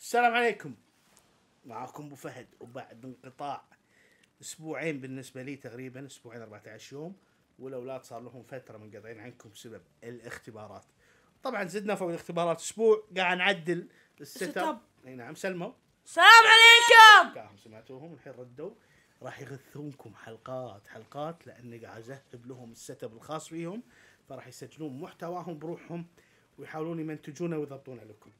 السلام عليكم معكم ابو فهد وبعد انقطاع اسبوعين بالنسبه لي تقريبا اسبوعين 14 يوم والاولاد صار لهم فتره منقطعين عنكم بسبب الاختبارات طبعا زدنا فوق الاختبارات اسبوع قاعد نعدل السيت اب اي نعم سلموا السلام عليكم قاهم سمعتوهم الحين ردوا راح يغثونكم حلقات حلقات لاني قاعد اذهب لهم السيت اب الخاص فيهم فراح يسجلون محتواهم بروحهم ويحاولون يمنتجونه ويضبطونه لكم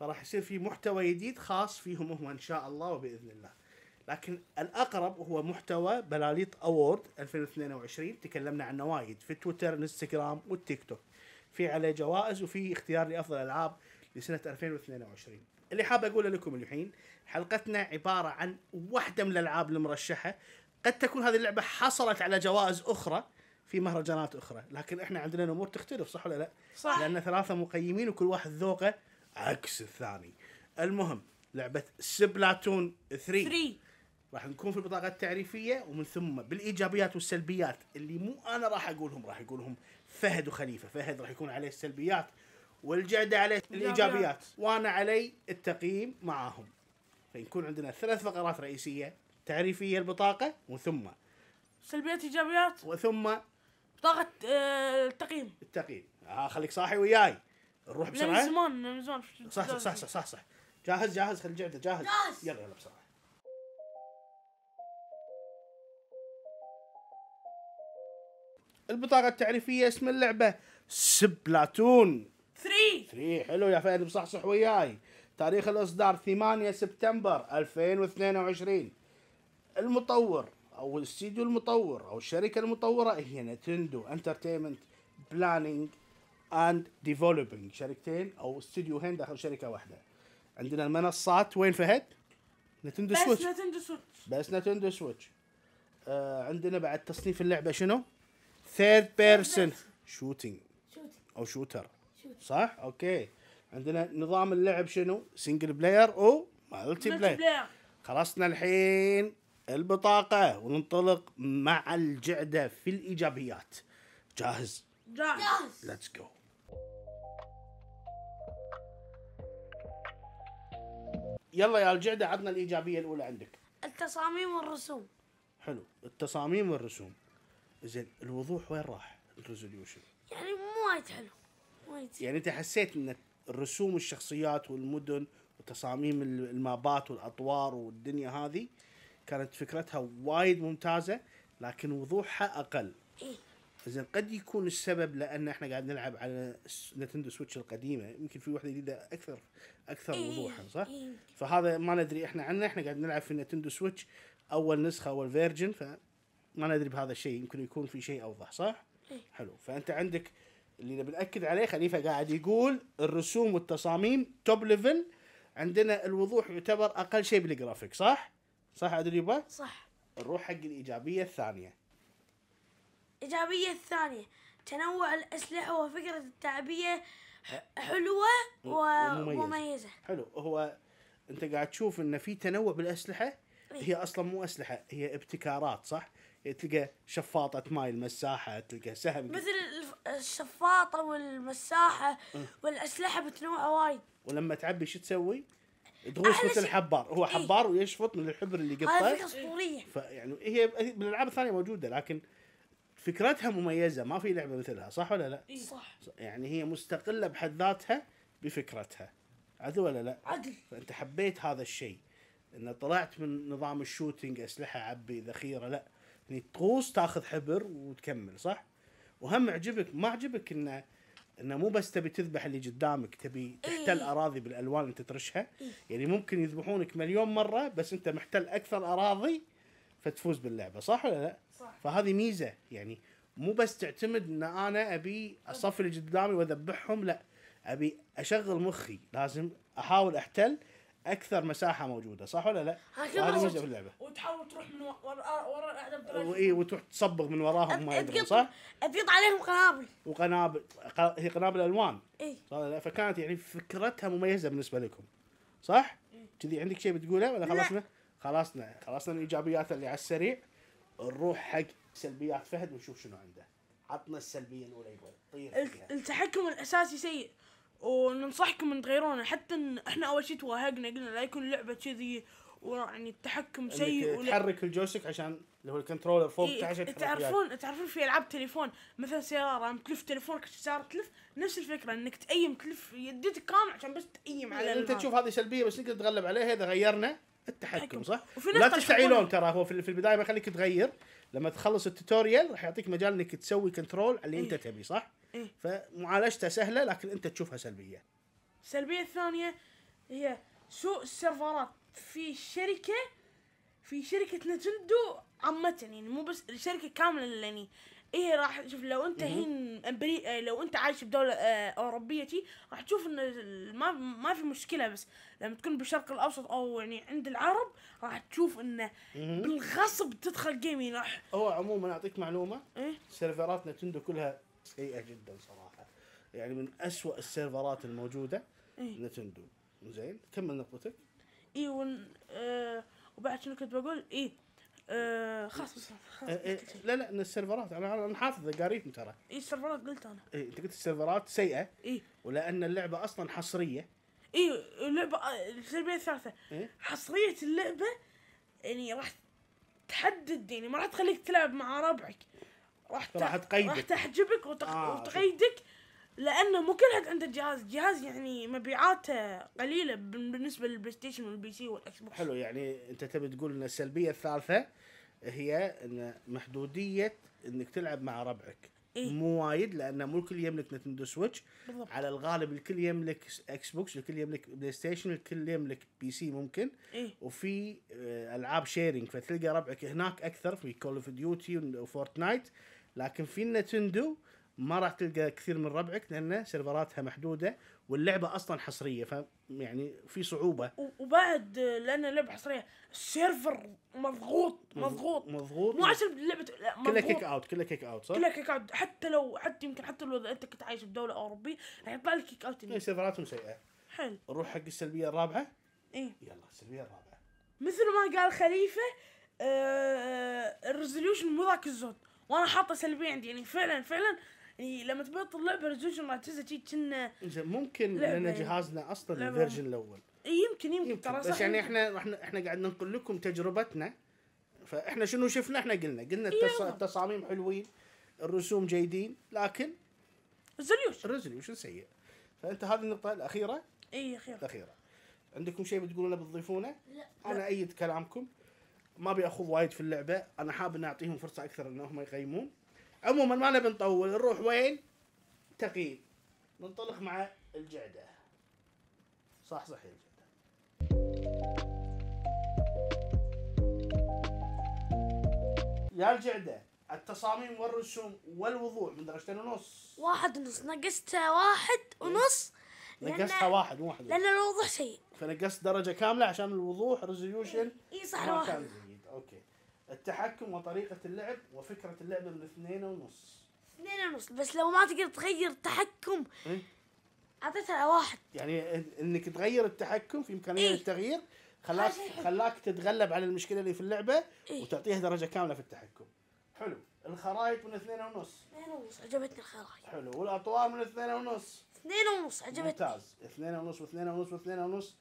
فراح يصير في محتوى جديد خاص فيهم هم ان شاء الله وباذن الله لكن الاقرب هو محتوى بلاليط اوورد 2022 تكلمنا عنه وايد في تويتر انستغرام والتيك توك في عليه جوائز وفي اختيار لافضل العاب لسنه 2022 اللي حاب اقوله لكم الحين حلقتنا عباره عن واحده من الالعاب المرشحه قد تكون هذه اللعبه حصلت على جوائز اخرى في مهرجانات اخرى لكن احنا عندنا امور تختلف صح ولا لا صح لان ثلاثه مقيمين وكل واحد ذوقه عكس الثاني المهم لعبه سبلاتون 3 3 راح نكون في البطاقه التعريفيه ومن ثم بالايجابيات والسلبيات اللي مو انا راح اقولهم راح يقولهم فهد وخليفه فهد راح يكون عليه السلبيات والجعده على الايجابيات وانا علي التقييم معاهم فيكون عندنا ثلاث فقرات رئيسيه تعريفيه البطاقه وثم سلبيات ايجابيات وثم بطاقه آه، التقييم التقييم ها آه، خليك صاحي وياي نروح بسرعه من زمان من زمان صح صح صح صح, صح, صح. جاهز جاهز خلي الجعده جاهز جاهز يلا يلا بسرعه البطاقة التعريفية اسم اللعبة سبلاتون 3 3 حلو يا فهد مصحصح وياي تاريخ الاصدار 8 سبتمبر 2022 المطور او الاستديو المطور او الشركه المطوره هي نتندو انترتينمنت بلاننج اند ديفلوبينج شركتين او هند داخل شركه واحده عندنا المنصات وين فهد؟ نتندو سويتش بس نتندو سويتش بس نتندو سويتش آه عندنا بعد تصنيف اللعبه شنو؟ ثيرد بيرسون شوتينج او شوتر صح اوكي عندنا نظام اللعب شنو سنجل بلاير او مالتي بلاير خلصنا الحين البطاقه وننطلق مع الجعده في الايجابيات جاهز جاهز ليتس جو يلا يا الجعده عطنا الايجابيه الاولى عندك التصاميم والرسوم حلو التصاميم والرسوم زين الوضوح وين راح الريزوليوشن يعني مو وايد حلو يعني انت حسيت ان الرسوم الشخصيات والمدن وتصاميم المابات والاطوار والدنيا هذه كانت فكرتها وايد ممتازه لكن وضوحها اقل زين إيه. قد يكون السبب لان احنا قاعد نلعب على نتندو سويتش القديمه يمكن في واحده جديده اكثر اكثر إيه، وضوحا صح؟ إيه، فهذا ما ندري احنا عنه احنا قاعد نلعب في نتندو سويتش اول نسخه اول فيرجن فما ندري بهذا الشيء يمكن يكون في شيء اوضح صح؟ حلو فانت عندك اللي بناكد عليه خليفه قاعد يقول الرسوم والتصاميم توب ليفل عندنا الوضوح يعتبر اقل شيء بالجرافيك صح؟ صح عدل يبا؟ صح نروح حق الايجابيه الثانيه الايجابيه الثانيه تنوع الاسلحه وفكره التعبئه حلوه ومميزه, ومميزة. حلو هو انت قاعد تشوف ان في تنوع بالاسلحه إيه. هي اصلا مو اسلحه هي ابتكارات صح؟ تلقى شفاطه ماي المساحه تلقى سهم مثل الشفاطه والمساحه والاسلحه متنوعه وايد ولما تعبي شو تسوي؟ تغوص مثل الحبار هو إيه. حبار ويشفط من الحبر اللي قطه هذه فكره اسطوريه فيعني هي بالالعاب الثانيه موجوده لكن فكرتها مميزه ما في لعبه مثلها صح ولا لا؟ إيه؟ صح يعني هي مستقله بحد ذاتها بفكرتها عدل ولا لا؟ عدل فانت حبيت هذا الشيء ان طلعت من نظام الشوتنج اسلحه عبي ذخيره لا يعني تغوص تاخذ حبر وتكمل صح؟ وهم عجبك ما عجبك انه انه مو بس تبي تذبح اللي قدامك تبي إيه. تحتل اراضي بالالوان انت ترشها إيه. يعني ممكن يذبحونك مليون مره بس انت محتل اكثر اراضي فتفوز باللعبه صح ولا لا؟ صح فهذه ميزه يعني مو بس تعتمد ان انا ابي اصفي اللي قدامي واذبحهم لا ابي اشغل مخي لازم احاول احتل اكثر مساحه موجوده صح ولا لا؟ هذه ميزه في اللعبه وتحاول تروح من ورا ورا الاعداء اي وتروح تصبغ من وراهم ما يدرون صح؟ تقط عليهم قنابل وقنابل هي قنابل الوان اي فكانت يعني فكرتها مميزه بالنسبه لكم صح؟ إيه. كذي عندك شيء بتقوله ولا خلصنا؟ خلصنا خلصنا الايجابيات اللي على السريع نروح حق سلبيات فهد ونشوف شنو عنده عطنا السلبيه الاولى يقول التحكم الاساسي سيء وننصحكم ان تغيرونه حتى ان احنا اول شيء توهقنا قلنا لا يكون لعبه كذي ويعني التحكم سيء ولا... تحرك الجويستيك عشان اللي هو الكنترولر فوق إيه تعرفون يعني. تعرفون في العاب تليفون مثلا سياره تلف تليفونك السياره تلف نفس الفكره انك تأيم تلف يدتك كامل عشان بس تأيم إيه، على انت تشوف هذه سلبيه بس نقدر نتغلب عليها اذا غيرنا التحكم صح؟ لا تستعيلون ترى هو في البدايه ما يخليك تغير لما تخلص التوتوريال راح يعطيك مجال انك تسوي كنترول على اللي إيه. انت تبي صح؟ إيه؟ فمعالجتها سهله لكن انت تشوفها سلبيه السلبيه الثانيه هي سوء السيرفرات في شركه في شركه نتندو عامه يعني مو بس الشركه كامله يعني ايه راح شوف لو انت هين امبري آه، لو انت عايش بدوله آه، اوروبيه تي راح تشوف ان ما ما في مشكله بس لما تكون بالشرق الاوسط او يعني عند العرب راح تشوف انه بالغصب تدخل جيمين راح هو عموما اعطيك معلومه ايه سيرفرات نتندو كلها سيئه جدا صراحه يعني من أسوأ السيرفرات الموجوده إيه؟ نتندو زين كمل نقطتك اي ون... آه وبعد شنو كنت بقول اي آه خلاص بس آه إيه، لا لا ان السيرفرات انا انا حافظ القاريتم ترى اي السيرفرات قلت انا اي انت قلت السيرفرات سيئه اي ولان اللعبه اصلا حصريه اي اللعبه آه، السلبيه الثالثه إيه؟ حصريه اللعبه يعني راح تحدد يعني ما راح تخليك تلعب مع ربعك راح راح تقيدك راح تحجبك وتق... آه. وتقيدك لانه مو كل حد عنده جهاز جهاز يعني مبيعاته قليله بالنسبه للبلاي ستيشن والبي سي والاكس بوكس حلو يعني انت تبي تقول ان السلبيه الثالثه هي ان محدوديه انك تلعب مع ربعك إيه؟ مو وايد لان مو الكل يملك نتندو سويتش بالضبط. على الغالب الكل يملك اكس بوكس الكل يملك بلاي ستيشن الكل يملك بي سي ممكن إيه؟ وفي آه، العاب شيرنج فتلقى ربعك هناك اكثر في كول اوف ديوتي وفورتنايت لكن في النتندو ما راح تلقى كثير من ربعك لان سيرفراتها محدوده واللعبه اصلا حصريه ف يعني في صعوبه وبعد لان اللعبه حصريه السيرفر مضغوط مضغوط مضغوط مو عشان لعبه كلها كيك اوت كلها كيك اوت صح؟ كلها كيك اوت حتى لو حتى يمكن حتى لو انت كنت عايش بدوله اوروبيه راح يطلع لك كيك اوت إيه، سيرفراتهم سيئه حلو نروح حق السلبيه الرابعه؟ ايه يلا السلبيه الرابعه مثل ما قال خليفه آه, آه، الريزوليوشن مو ذاك الزود وانا حاطه سلبيه عندي يعني فعلا فعلا يعني لما تبطل اللعبه ريزولوشن مال تزا كنا زين ممكن لان يعني. جهازنا اصلا الفيرجن الاول يمكن يمكن, يمكن. ترى بس يعني احنا احنا احنا قاعد ننقل لكم تجربتنا فاحنا شنو شفنا احنا قلنا قلنا التصاميم حلوين الرسوم جيدين لكن ريزوليوشن ريزوليوشن سيء فانت هذه النقطه الاخيره اي اخيره الاخيره عندكم شيء بتقولونه بتضيفونه؟ لا انا ايد كلامكم ما ابي اخوض وايد في اللعبه انا حاب ان اعطيهم فرصه اكثر انهم يقيمون عموما ما نبي نطول نروح وين تقييم ننطلق مع الجعده صح صح الجعده يا الجعده التصاميم والرسوم والوضوح من درجتين ونص واحد ونص نقصت واحد ونص إيه. نقصتها واحد واحد لان الوضوح سيء فنقصت درجه كامله عشان الوضوح ريزوليوشن اي صح واحد التحكم وطريقة اللعب وفكرة اللعبة من اثنين ونص اثنين ونص بس لو ما تقدر تغير التحكم إيه؟ اعطيتها واحد يعني انك تغير التحكم في امكانيه إيه؟ التغيير خلاك خلاك تتغلب على المشكله اللي في اللعبه إيه؟ وتعطيها درجه كامله في التحكم حلو الخرائط من اثنين ونص اثنين ونص عجبتني الخرائط حلو والاطوار من اثنين ونص اثنين ونص عجبتني ممتاز اثنين ونص واثنين ونص واثنين ونص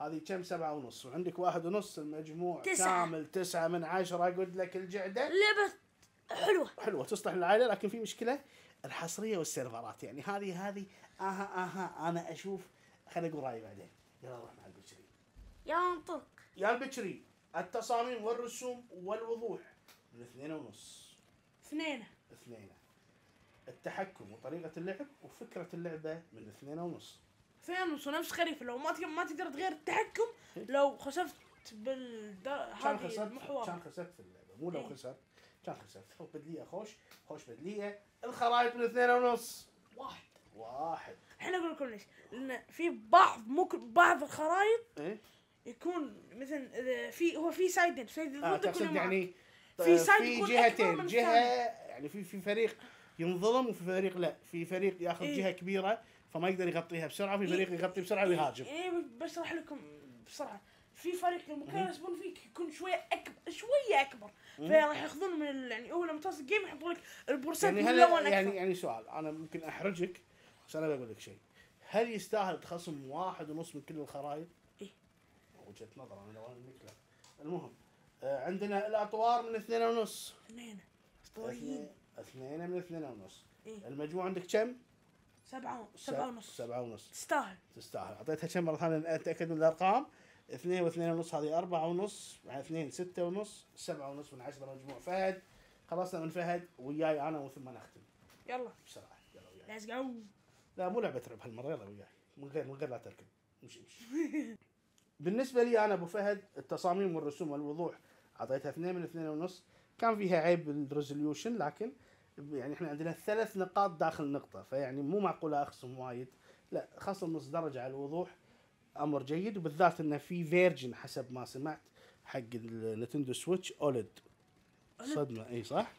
هذه كم سبعة ونص وعندك واحد ونص المجموع تسعة. كامل تسعة من عشرة قلت لك الجعدة لعبة حلوة حلوة تصلح للعائلة لكن في مشكلة الحصرية والسيرفرات يعني هذه هذه اها اها انا اشوف خليني اقول رايي بعدين يلا نروح مع البكري يا انطق يا البكري التصاميم والرسوم والوضوح من اثنين ونص اثنين اثنين التحكم وطريقة اللعب وفكرة اللعبة من اثنين ونص حرفيا نفس خريف لو ما ما تقدر تغير التحكم لو خسفت بال كان خسرت كان خسرت في اللعبه مو لو إيه. خسرت كان خسرت بدليه خوش خوش بدليه الخرايط من اثنين ونص واحد واحد احنا اقول لكم ليش؟ لان في بعض مو بعض الخرايط إيه؟ يكون مثلا اذا في هو في سايدين سايد آه تقصد يعني آه، في سايد في جهتين جهه يعني في في فريق ينظلم وفي فريق لا في فريق ياخذ إيه؟ جهه كبيره فما يقدر يغطيها بسرعه في فريق إيه. يغطي بسرعه ويهاجم اي بشرح لكم بسرعه في فريق المكان يسبون فيك يكون شويه اكبر شويه اكبر فراح ياخذون من يعني اول لما توصل جيم يحطوا لك البورسات يعني هل يعني أكثر. يعني سؤال انا ممكن احرجك بس انا بقول لك شيء هل يستاهل تخصم واحد ونص من كل الخرائط؟ ايه وجهه نظر انا لو انا المهم آه عندنا الاطوار من اثنين ونص اثنين اسطوريين اثنين من اثنين ونص إيه؟ المجموع عندك كم؟ سبعة سبعة ونص سبعة ونص تستاهل تستاهل اعطيتها كم مرة ثانية اتاكد من الارقام اثنين واثنين ونص هذه أربعة ونص مع اثنين ستة ونص سبعة ونص من عشرة مجموع فهد خلصنا من فهد وياي أنا وثم نختم يلا بسرعة يلا وياي ليتس جو لا مو لعبة رعب هالمرة يلا وياي من غير من غير لا تركب امشي امشي بالنسبة لي أنا أبو فهد التصاميم والرسوم والوضوح أعطيتها اثنين من اثنين ونص كان فيها عيب الريزوليوشن لكن يعني احنا عندنا ثلاث نقاط داخل نقطة فيعني مو معقولة اخصم وايد لا خصم نص درجة على الوضوح امر جيد وبالذات انه في فيرجن حسب ما سمعت حق النتندو سويتش اولد صدمة اي صح؟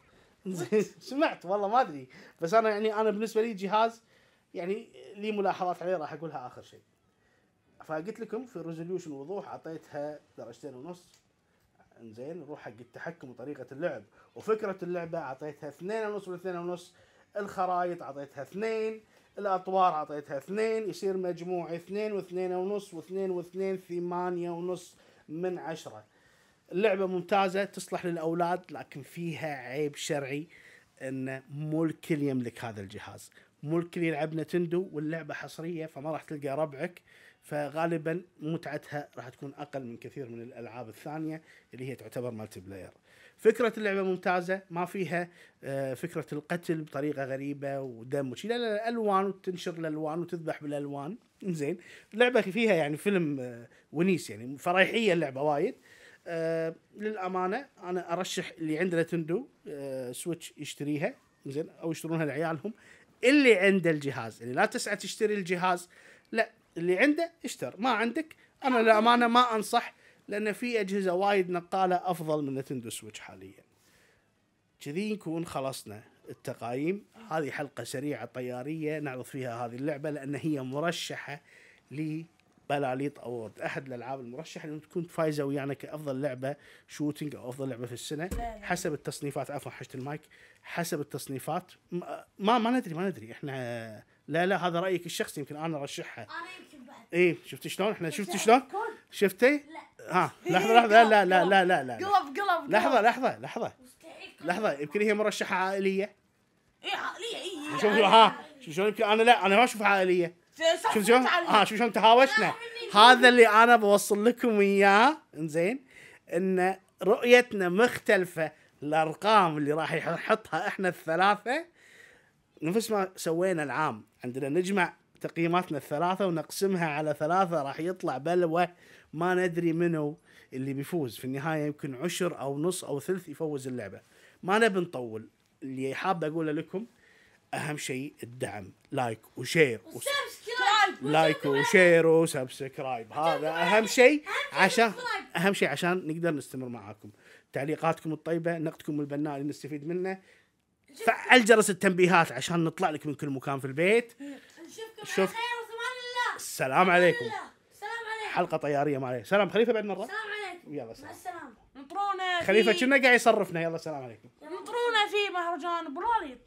زين سمعت والله ما ادري بس انا يعني انا بالنسبة لي جهاز يعني لي ملاحظات عليه راح اقولها اخر شيء. فقلت لكم في الريزوليوشن وضوح اعطيتها درجتين ونص انزين نروح حق التحكم وطريقه اللعب وفكره اللعبه اعطيتها اثنين ونص من اثنين ونص الخرايط اعطيتها اثنين الاطوار اعطيتها اثنين يصير مجموع اثنين واثنين ونص واثنين واثنين ثمانية ونص من عشرة اللعبة ممتازة تصلح للأولاد لكن فيها عيب شرعي أن مو الكل يملك هذا الجهاز مو الكل يلعب نتندو واللعبة حصرية فما راح تلقى ربعك فغالبا متعتها راح تكون اقل من كثير من الالعاب الثانيه اللي هي تعتبر مالتي بلاير. فكره اللعبه ممتازه ما فيها آه، فكره القتل بطريقه غريبه ودم وشي لا لا الالوان وتنشر الالوان وتذبح بالالوان زين اللعبه فيها يعني فيلم آه، ونيس يعني فرايحيه اللعبه وايد آه، للامانه انا ارشح اللي عنده نتندو سويتش يشتريها زين او يشترونها لعيالهم اللي عنده الجهاز اللي يعني لا تسعى تشتري الجهاز لا اللي عنده اشتر ما عندك انا للامانه ما انصح لان في اجهزه وايد نقاله افضل من نتندو سويتش حاليا كذي نكون خلصنا التقايم هذه حلقه سريعه طياريه نعرض فيها هذه اللعبه لان هي مرشحه لبلاليط اوورد احد الالعاب المرشحه اللي تكون فايزه ويانا كافضل لعبه شوتينج او افضل لعبه في السنه حسب التصنيفات عفوا حشت المايك حسب التصنيفات ما ما ندري ما ندري احنا لا لا هذا رايك الشخصي يمكن انا ارشحها ايه شفتي شلون احنا شفتي شلون شفتي ها لحظه لحظه لا لا لا لا لا قلب قلب لحظه لحظه لحظه لحظه يمكن هي مرشحه عائليه ايه عائليه ايه, إيه، شوف ها شوف شلون يمكن انا لا انا ما اشوف عائليه شوف شلون ها شوف شلون تهاوشنا هذا اللي انا بوصل لكم اياه انزين ان رؤيتنا مختلفه الارقام اللي راح نحطها احنا الثلاثه نفس ما سوينا العام عندنا نجمع تقييماتنا الثلاثه ونقسمها على ثلاثه راح يطلع بلوه ما ندري منو اللي بيفوز في النهايه يمكن عشر او نص او ثلث يفوز اللعبه ما نبي نطول اللي حاب اقوله لكم اهم شيء الدعم لايك وشير وسبسكرايب لايك وشير وسبسكرايب هذا اهم شيء عشان اهم شيء عشان نقدر نستمر معاكم تعليقاتكم الطيبه نقدكم البناء اللي نستفيد منه فعل جرس التنبيهات عشان نطلع لك من كل مكان في البيت نشوفكم شوف. على خير وسمان الله السلام عليكم السلام عليكم حلقه طياريه معليه سلام خليفه بعد مره سلام عليكم يلا سلام مع السلامه انطرونا خليفه كنا قاعد يصرفنا يلا سلام عليكم انطرونا في مهرجان براليط